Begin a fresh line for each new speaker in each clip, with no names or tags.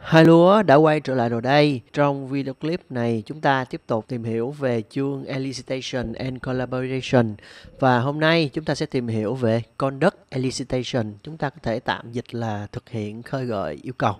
Hai lúa đã quay trở lại rồi đây. Trong video clip này chúng ta tiếp tục tìm hiểu về chương Elicitation and Collaboration và hôm nay chúng ta sẽ tìm hiểu về Conduct Elicitation. Chúng ta có thể tạm dịch là thực hiện khơi gợi yêu cầu.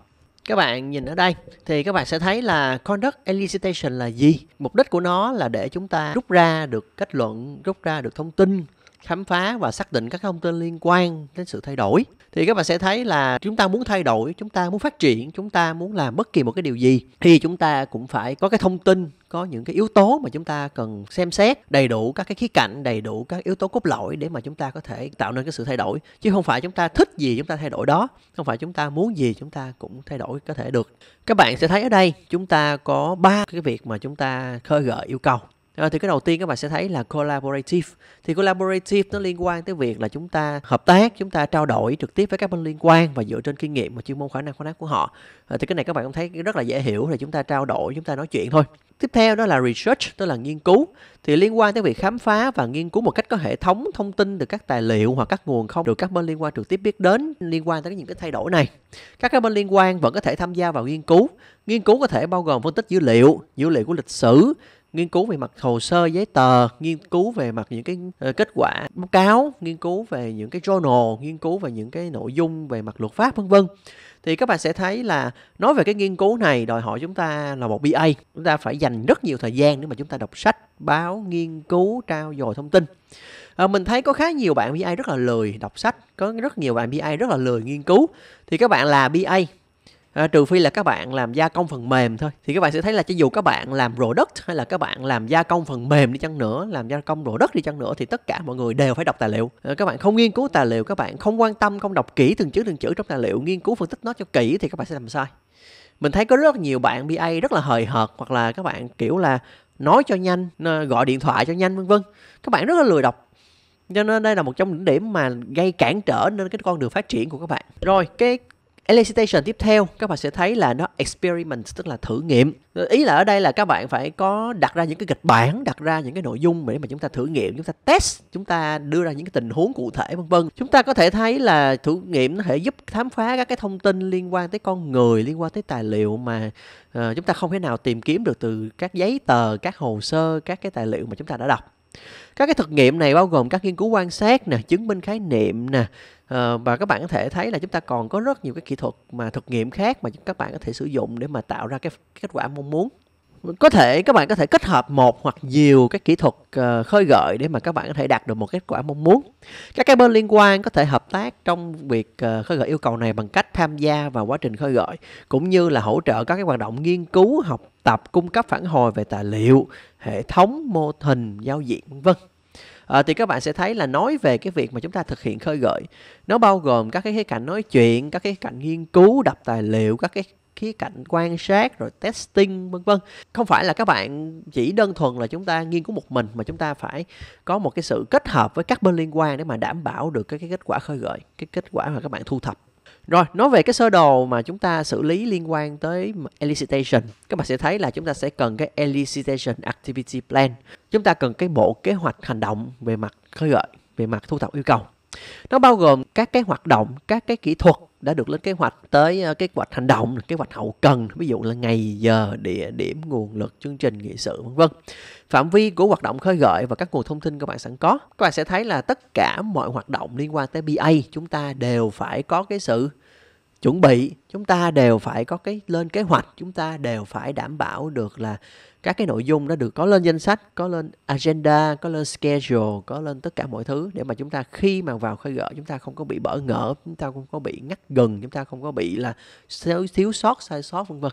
Các bạn nhìn ở đây thì các bạn sẽ thấy là Conduct Elicitation là gì? Mục đích của nó là để chúng ta rút ra được kết luận, rút ra được thông tin khám phá và xác định các thông tin liên quan đến sự thay đổi thì các bạn sẽ thấy là chúng ta muốn thay đổi chúng ta muốn phát triển chúng ta muốn làm bất kỳ một cái điều gì thì chúng ta cũng phải có cái thông tin có những cái yếu tố mà chúng ta cần xem xét đầy đủ các cái khía cạnh đầy đủ các yếu tố cốt lõi để mà chúng ta có thể tạo nên cái sự thay đổi chứ không phải chúng ta thích gì chúng ta thay đổi đó không phải chúng ta muốn gì chúng ta cũng thay đổi có thể được các bạn sẽ thấy ở đây chúng ta có ba cái việc mà chúng ta khơi gợi yêu cầu À, thì cái đầu tiên các bạn sẽ thấy là collaborative thì collaborative nó liên quan tới việc là chúng ta hợp tác chúng ta trao đổi trực tiếp với các bên liên quan và dựa trên kinh nghiệm và chuyên môn khả năng khả năng của họ à, thì cái này các bạn cũng thấy rất là dễ hiểu là chúng ta trao đổi chúng ta nói chuyện thôi tiếp theo đó là research tức là nghiên cứu thì liên quan tới việc khám phá và nghiên cứu một cách có hệ thống thông tin từ các tài liệu hoặc các nguồn không được các bên liên quan trực tiếp biết đến liên quan tới những cái thay đổi này các cái bên liên quan vẫn có thể tham gia vào nghiên cứu nghiên cứu có thể bao gồm phân tích dữ liệu dữ liệu của lịch sử nghiên cứu về mặt hồ sơ giấy tờ nghiên cứu về mặt những cái ờ, kết quả báo cáo nghiên cứu về những cái journal nghiên cứu về những cái nội dung về mặt luật pháp vân vân thì các bạn sẽ thấy là nói về cái nghiên cứu này đòi hỏi chúng ta là một BA chúng ta phải dành rất nhiều thời gian để mà chúng ta đọc sách báo nghiên cứu trao dồi thông tin à, mình thấy có khá nhiều bạn BA rất là lười đọc sách có rất nhiều bạn BA rất là lười nghiên cứu thì các bạn là BA à, trừ phi là các bạn làm gia công phần mềm thôi thì các bạn sẽ thấy là cho dù các bạn làm rổ đất hay là các bạn làm gia công phần mềm đi chăng nữa làm gia công rổ đất đi chăng nữa thì tất cả mọi người đều phải đọc tài liệu à, các bạn không nghiên cứu tài liệu các bạn không quan tâm không đọc kỹ từng chữ từng chữ trong tài liệu nghiên cứu phân tích nó cho kỹ thì các bạn sẽ làm sai mình thấy có rất nhiều bạn BA rất là hời hợt hoặc là các bạn kiểu là nói cho nhanh gọi điện thoại cho nhanh vân vân các bạn rất là lười đọc cho nên đây là một trong những điểm mà gây cản trở nên cái con đường phát triển của các bạn rồi cái Elicitation tiếp theo các bạn sẽ thấy là nó experiment tức là thử nghiệm. Ý là ở đây là các bạn phải có đặt ra những cái kịch bản, đặt ra những cái nội dung để mà chúng ta thử nghiệm, chúng ta test, chúng ta đưa ra những cái tình huống cụ thể vân vân. Chúng ta có thể thấy là thử nghiệm nó thể giúp khám phá các cái thông tin liên quan tới con người, liên quan tới tài liệu mà uh, chúng ta không thể nào tìm kiếm được từ các giấy tờ, các hồ sơ, các cái tài liệu mà chúng ta đã đọc. Các cái thực nghiệm này bao gồm các nghiên cứu quan sát nè, chứng minh khái niệm nè ờ, và các bạn có thể thấy là chúng ta còn có rất nhiều cái kỹ thuật mà thực nghiệm khác mà các bạn có thể sử dụng để mà tạo ra cái kết quả mong muốn có thể các bạn có thể kết hợp một hoặc nhiều các kỹ thuật ờ, khơi gợi để mà các bạn có thể đạt được một kết quả mong muốn các cái bên liên quan có thể hợp tác trong việc ờ, khơi gợi yêu cầu này bằng cách tham gia vào quá trình khơi gợi cũng như là hỗ trợ các cái hoạt động nghiên cứu học tập cung cấp phản hồi về tài liệu hệ thống mô hình giao diện vân à, thì các bạn sẽ thấy là nói về cái việc mà chúng ta thực hiện khơi gợi nó bao gồm các cái khía cạnh nói chuyện các cái khía cạnh nghiên cứu đọc tài liệu các cái khía cạnh quan sát rồi testing vân vân không phải là các bạn chỉ đơn thuần là chúng ta nghiên cứu một mình mà chúng ta phải có một cái sự kết hợp với các bên liên quan để mà đảm bảo được cái, cái kết quả khơi gợi cái kết quả mà các bạn thu thập rồi, nói về cái sơ đồ mà chúng ta xử lý liên quan tới elicitation, các bạn sẽ thấy là chúng ta sẽ cần cái elicitation activity plan. Chúng ta cần cái bộ kế hoạch hành động về mặt khơi gợi, về mặt thu thập yêu cầu. Nó bao gồm các cái hoạt động, các cái kỹ thuật đã được lên kế hoạch tới ờ, kế hoạch hành động kế hoạch hậu cần ví dụ là ngày giờ địa điểm nguồn lực chương trình nghị sự vân vân phạm vi của hoạt động khơi gợi và các nguồn thông tin các bạn sẵn có các bạn sẽ thấy là tất cả mọi hoạt động liên quan tới ba chúng ta đều phải có cái sự chuẩn bị chúng ta đều phải có cái lên kế hoạch chúng ta đều phải đảm bảo được là các cái nội dung nó được có lên danh sách có lên agenda có lên schedule có lên tất cả mọi thứ để mà chúng ta khi mà vào khơi gỡ chúng ta không có bị bỡ ngỡ chúng ta không có bị ngắt gần chúng ta không có bị là thiếu, thiếu sót sai sót vân vân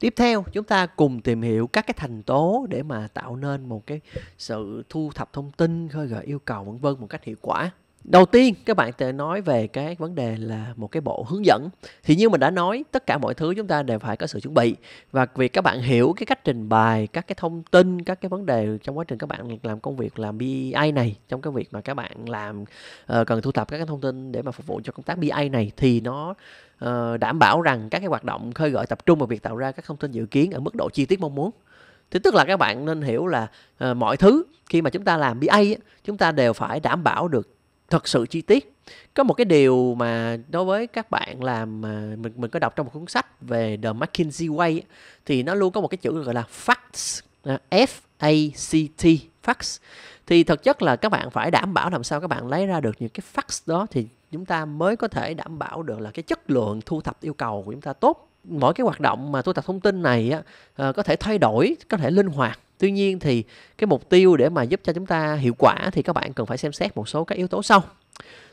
tiếp theo chúng ta cùng tìm hiểu các cái thành tố để mà tạo nên một cái sự thu thập thông tin khơi gợi yêu cầu vân vân một cách hiệu quả đầu tiên các bạn sẽ nói về cái vấn đề là một cái bộ hướng dẫn thì như mình đã nói tất cả mọi thứ chúng ta đều phải có sự chuẩn bị và việc các bạn hiểu cái cách trình bày các cái thông tin các cái vấn đề trong quá trình các bạn làm công việc làm BI này trong cái việc mà các bạn làm uh, cần thu thập các cái thông tin để mà phục vụ cho công tác BI này thì nó uh, đảm bảo rằng các cái hoạt động khơi gợi tập trung vào việc tạo ra các thông tin dự kiến ở mức độ chi tiết mong muốn thì tức là các bạn nên hiểu là uh, mọi thứ khi mà chúng ta làm BI chúng ta đều phải đảm bảo được thật sự chi tiết có một cái điều mà đối với các bạn làm mà mình mình có đọc trong một cuốn sách về The McKinsey Way thì nó luôn có một cái chữ gọi là facts à, F A C T facts thì thực chất là các bạn phải đảm bảo làm sao các bạn lấy ra được những cái facts đó thì chúng ta mới có thể đảm bảo được là cái chất lượng thu thập yêu cầu của chúng ta tốt mỗi cái hoạt động mà thu thập thông tin này á, ờ, có thể thay đổi có thể linh hoạt tuy nhiên thì cái mục tiêu để mà giúp cho chúng ta hiệu quả thì các bạn cần phải xem xét một số các yếu tố sau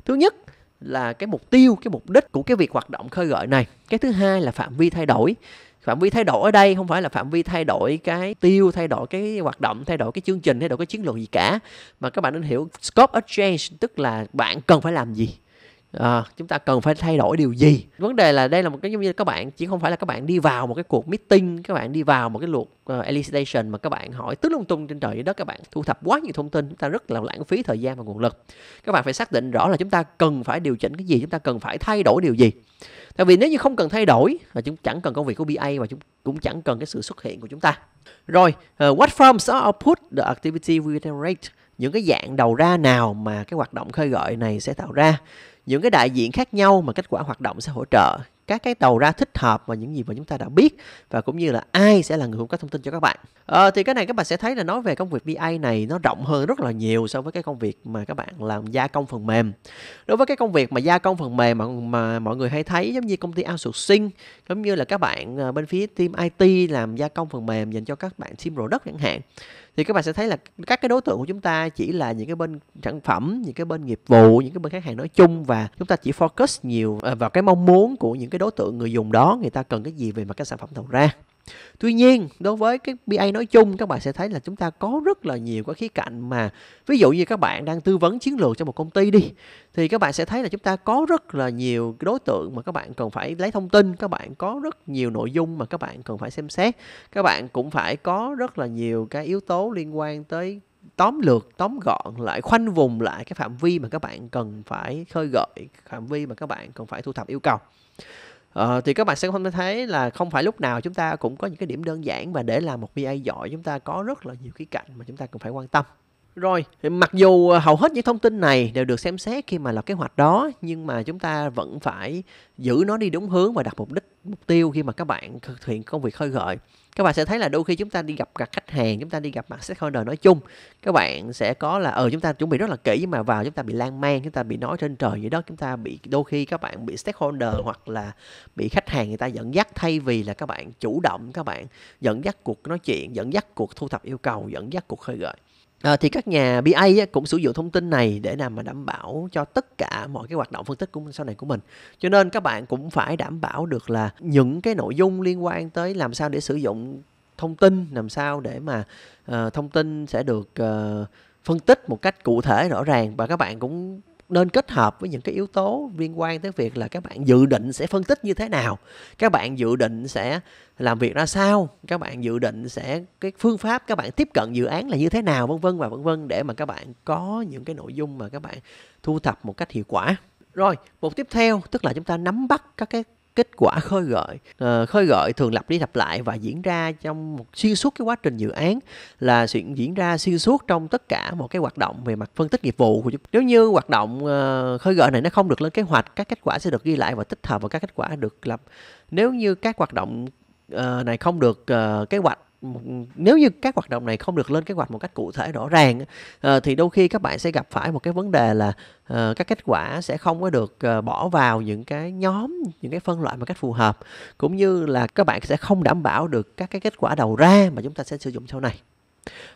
thứ nhất là cái mục tiêu cái mục đích của cái việc hoạt động khơi gợi này cái thứ hai là phạm vi thay đổi phạm vi thay đổi ở đây không phải là phạm vi thay đổi cái tiêu thay đổi cái hoạt động thay đổi cái chương trình thay đổi cái chiến lược gì cả mà các bạn nên hiểu scope of change tức là bạn cần phải làm gì à, chúng ta cần phải thay đổi điều gì vấn đề là đây là một cái giống như các bạn chỉ không phải là các bạn đi vào một cái cuộc meeting các bạn đi vào một cái luật uh, ờ, elicitation mà các bạn hỏi tứ lung tung trên trời dưới đất các bạn thu thập quá nhiều thông tin chúng ta rất là lãng phí thời gian và nguồn lực các bạn phải xác định rõ là chúng ta cần phải điều chỉnh cái gì chúng ta cần phải thay đổi điều gì tại vì nếu như không cần thay đổi là chúng chẳng cần công việc của BA và chúng cũng chẳng cần cái sự xuất hiện của chúng ta rồi uh, what forms are output the activity we generate những cái dạng đầu ra nào mà cái hoạt động khơi gợi này sẽ tạo ra những cái đại diện khác nhau mà kết quả hoạt động sẽ hỗ trợ các cái đầu ra thích hợp và những gì mà chúng ta đã biết và cũng như là ai sẽ là người cung cấp thông tin cho các bạn à, thì cái này các bạn sẽ thấy là nói về công việc BA này nó rộng hơn rất là nhiều so với cái công việc mà các bạn làm gia công phần mềm đối với cái công việc mà gia công phần mềm mà, mà mọi người hay thấy giống như công ty outsourcing giống như là các bạn ờ, bên phía team IT làm gia công phần mềm dành cho các bạn team product chẳng hạn thì các bạn sẽ thấy là các cái đối tượng của chúng ta chỉ là những cái bên sản phẩm những cái bên nghiệp vụ những cái bên khách hàng nói chung và chúng ta chỉ focus nhiều à, vào cái mong muốn của những cái đối tượng người dùng đó người ta cần cái gì về mặt cái sản phẩm đầu ra tuy nhiên đối với cái BA nói chung các bạn sẽ thấy là chúng ta có rất là nhiều các khía cạnh mà ví dụ như các bạn đang tư vấn chiến lược cho một công ty đi thì các bạn sẽ thấy là chúng ta có rất là nhiều đối tượng mà các bạn cần phải lấy thông tin các bạn có rất nhiều nội dung mà các bạn cần phải xem xét các bạn cũng phải có rất là nhiều cái yếu tố liên quan tới tóm lược tóm gọn lại khoanh vùng lại cái phạm vi mà các bạn cần phải khơi gợi phạm vi mà các bạn cần phải thu thập yêu cầu Ờ, thì các bạn sẽ không thấy là không phải lúc nào chúng ta cũng có những cái điểm đơn giản và để làm một ba giỏi chúng ta có rất là nhiều khía cạnh mà chúng ta cần phải quan tâm rồi, mặc dù ờ, hầu hết những thông tin này đều được xem xét khi mà lập kế hoạch đó, nhưng mà chúng ta vẫn phải giữ nó đi đúng hướng và đặt mục đích, mục tiêu khi mà các bạn thực hiện công việc khơi gợi. Các bạn sẽ thấy là đôi khi chúng ta đi gặp các khách hàng, chúng ta đi gặp mặt stakeholder nói chung, các bạn sẽ có là ờ chúng ta chuẩn bị rất là kỹ nhưng mà vào chúng ta bị lan man, chúng ta bị nói trên trời vậy đó, chúng ta bị đôi khi các bạn bị stakeholder hoặc là bị khách hàng người ta dẫn dắt thay vì là các bạn chủ động các bạn dẫn dắt cuộc nói chuyện, dẫn dắt cuộc thu thập yêu cầu, dẫn dắt cuộc khơi gợi À, thì các nhà BA cũng sử dụng thông tin này để làm mà đảm bảo cho tất cả mọi cái hoạt động phân tích cũng sau này của mình. Cho nên các bạn cũng phải đảm bảo được là những cái nội dung liên quan tới làm sao để sử dụng thông tin, làm sao để mà uh, thông tin sẽ được uh, phân tích một cách cụ thể rõ ràng và các bạn cũng nên kết hợp với những cái yếu tố liên quan tới việc là các bạn dự định sẽ phân tích như thế nào các bạn dự định sẽ làm việc ra sao các bạn dự định sẽ cái phương pháp các bạn tiếp cận dự án là như thế nào vân vân và vân vân để mà các bạn có những cái nội dung mà các bạn thu thập một cách hiệu quả rồi một tiếp theo tức là chúng ta nắm bắt các cái kết quả khơi gợi à, khơi gợi thường lặp đi lặp lại và diễn ra trong một xuyên suốt cái quá trình dự án là chuyện diễn ra xuyên suốt trong tất cả một cái hoạt động về mặt phân tích nghiệp vụ của chúng nếu như hoạt động à, khơi gợi này nó không được lên kế hoạch các kết quả sẽ được ghi lại và tích hợp vào các kết quả được lập nếu như các hoạt động à, này không được à, kế hoạch nếu như các hoạt động này không được lên kế hoạch một cách cụ thể rõ ràng ờ, thì đôi khi các bạn sẽ gặp phải một cái vấn đề là ờ, các kết quả sẽ không có được ờ, bỏ vào những cái nhóm những cái phân loại một cách phù hợp cũng như là các bạn sẽ không đảm bảo được các cái kết quả đầu ra mà chúng ta sẽ sử dụng sau này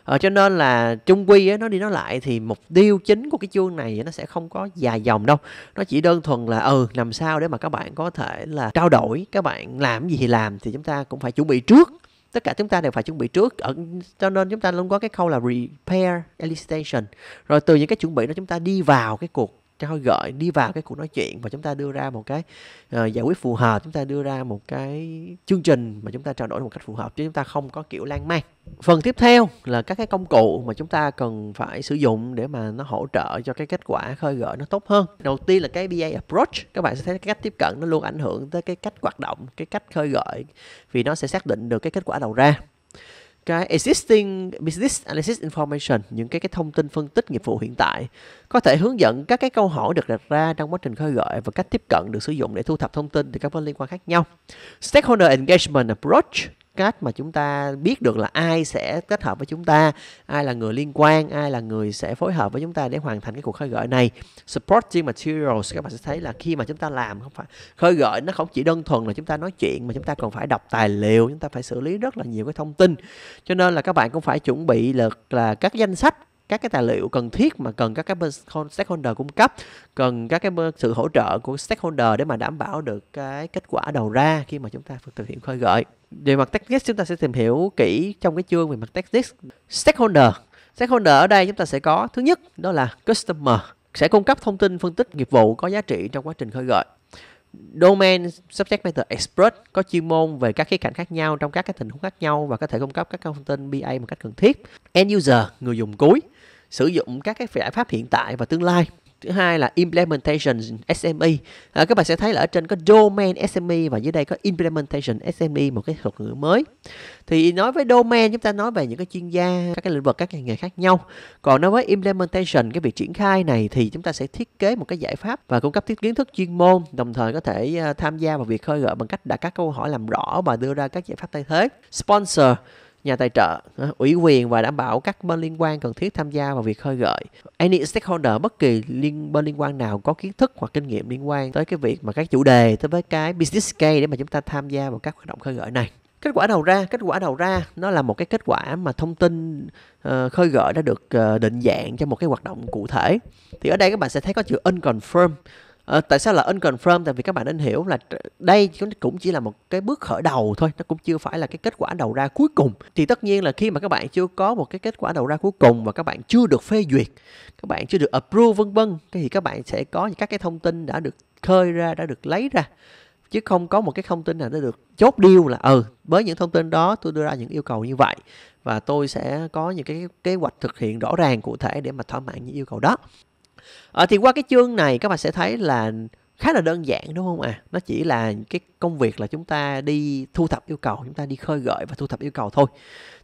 Ờ, cho nên là chung quy ấy, nó đi nó lại thì mục tiêu chính của cái chương này nó sẽ không có dài dòng đâu nó chỉ đơn thuần là ừ làm sao để mà các bạn có thể là trao đổi các bạn làm gì thì làm thì chúng ta cũng phải chuẩn bị trước tất cả chúng ta đều phải chuẩn bị trước ở cho nên chúng ta luôn có cái khâu là repair elicitation rồi từ những cái chuẩn bị đó chúng ta đi vào cái cuộc khơi gợi đi vào cái cuộc nói chuyện và chúng ta đưa ra một cái uh, giải quyết phù hợp chúng ta đưa ra một cái chương trình mà chúng ta trao đổi một cách phù hợp chứ chúng ta không có kiểu lan man phần tiếp theo là các cái công cụ mà chúng ta cần phải sử dụng để mà nó hỗ trợ cho cái kết quả khơi gợi nó tốt hơn đầu tiên là cái BA approach các bạn sẽ thấy cái cách tiếp cận nó luôn ảnh hưởng tới cái cách hoạt động cái cách khơi gợi vì nó sẽ xác định được cái kết quả đầu ra cái existing business analysis information những cái cái thông tin phân tích nghiệp vụ hiện tại có thể hướng dẫn các cái câu hỏi được đặt ra trong quá trình khơi gợi và cách tiếp cận được sử dụng để thu thập thông tin từ các bên liên quan khác nhau stakeholder engagement approach cách mà chúng ta biết được là ai sẽ kết hợp với chúng ta ai là người liên quan ai là người sẽ phối hợp với chúng ta để hoàn thành cái cuộc khơi gợi này supporting materials các bạn sẽ thấy là khi mà chúng ta làm không phải khơi gợi nó không chỉ đơn thuần là chúng ta nói chuyện mà chúng ta còn phải đọc tài liệu chúng ta phải xử lý rất là nhiều cái thông tin cho nên là các bạn cũng phải chuẩn bị được là các danh sách các cái tài liệu cần thiết mà cần các cái stakeholder cung cấp cần các cái sự hỗ trợ của stakeholder để mà đảm bảo được cái kết quả đầu ra khi mà chúng ta thực hiện khơi gợi về mặt technique chúng ta sẽ tìm hiểu kỹ trong cái chương về mặt technique stakeholder stakeholder ở đây chúng ta sẽ có thứ nhất đó là customer sẽ cung cấp thông tin phân tích nghiệp vụ có giá trị trong quá trình khơi gợi domain subject matter expert có chuyên môn về các khía cạnh khác nhau trong các cái tình huống khác nhau và có thể cung cấp các thông tin BA một cách cần thiết end user người dùng cuối sử dụng các cái giải pháp hiện tại và tương lai thứ hai là implementation SME à, các bạn sẽ thấy là ở trên có domain SME và dưới đây có implementation SME một cái thuật ngữ mới thì nói với domain chúng ta nói về những cái chuyên gia các cái lĩnh vực các ngành nghề khác nhau còn nói với implementation cái việc triển khai này thì chúng ta sẽ thiết kế một cái giải pháp và cung cấp thiết kiến thức chuyên môn đồng thời có thể à, tham gia vào việc khơi gợi bằng cách đặt các câu hỏi làm rõ và đưa ra các giải pháp thay thế sponsor nhà tài trợ ủy quyền và đảm bảo các bên liên quan cần thiết tham gia vào việc khơi gợi any stakeholder bất kỳ liên bên liên quan nào có kiến thức hoặc kinh nghiệm liên quan tới cái việc mà các chủ đề tới với cái business case để mà chúng ta tham gia vào các hoạt động khơi gợi này kết quả đầu ra kết quả đầu ra nó là một cái kết quả mà thông tin uh, khơi gợi đã được uh, định dạng cho một cái hoạt động cụ thể thì ở đây các bạn sẽ thấy có chữ unconfirmed À, tại sao là unconfirmed? Tại vì các bạn nên hiểu là đây cũng chỉ là một cái bước khởi đầu thôi, nó cũng chưa phải là cái kết quả đầu ra cuối cùng. Thì tất nhiên là khi mà các bạn chưa có một cái kết quả đầu ra cuối cùng và các bạn chưa được phê duyệt, các bạn chưa được approve vân vân, thì các bạn sẽ có những các cái thông tin đã được khơi ra, đã được lấy ra chứ không có một cái thông tin nào nó được chốt điêu là ừ với những thông tin đó tôi đưa ra những yêu cầu như vậy và tôi sẽ có những cái kế hoạch thực hiện rõ ràng cụ thể để mà thỏa mãn những yêu cầu đó à, thì qua cái chương này các bạn sẽ thấy là khá là đơn giản đúng không ạ à? nó chỉ là cái công việc là chúng ta đi thu thập yêu cầu chúng ta đi khơi gợi và thu thập yêu cầu thôi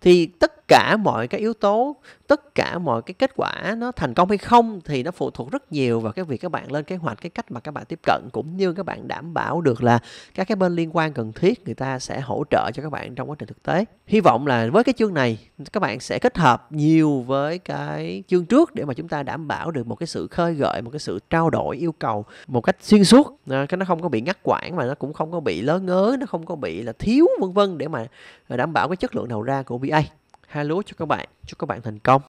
thì tất cả mọi cái yếu tố tất cả mọi cái kết quả nó thành công hay không thì nó phụ thuộc rất nhiều vào cái việc các bạn lên kế hoạch cái cách mà các bạn tiếp cận cũng như các bạn đảm bảo được là các cái bên liên quan cần thiết người ta sẽ hỗ trợ cho các bạn trong quá trình thực tế hy vọng là với cái chương này các bạn sẽ kết hợp nhiều với cái chương trước để mà chúng ta đảm bảo được một cái sự khơi gợi một cái sự trao đổi yêu cầu một cách xuyên xuyên suốt ờ, cái nó không có bị ngắt quãng và nó cũng không có bị lớ ngớ nó không có bị là thiếu vân vân để mà ờ, đảm bảo cái chất lượng đầu ra của VA hai lúa cho các bạn chúc các bạn thành công